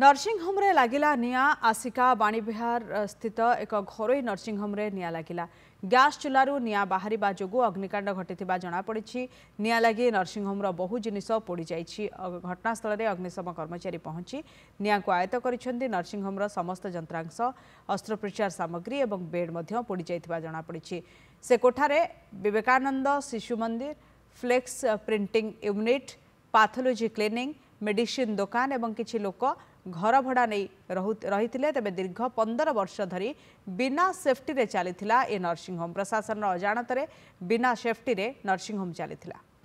नर्सिङहोमे लागँ आसिक बाणी विहार स्थित एक घरोई घरै नर्सिङहोमे निँ लाग ग्यास चुल्ल नियाँ बाह्र जो अग्निकाण्ड घटिति जनापडिची निँ लाग नर्सिङहोम्र बहु जाइछि घटना स्थल रे अग्निशमन कर्मचारी निया पहचि निर्ँको आयत्त गरि नर्सिङहोम्र समस्त सामग्री एवं बेड जाइतिबा जणा अस्त्रोप्रचार समाग्री बेडमा विवेकानंद शिशु मंदिर फ्लेक्स प्रिन्टिङ युनिट मेडिसिन दुकान एवं किछि लोक ঘর ভড়া নেই রহিলে তবে দীর্ঘ পনের বর্ষ ধর বিনা সেফটিরে চাল এ নর্সিংহোম প্রশাসন অজাণতরে বিনা সেফটিরে নর্সিংহোম চালিলা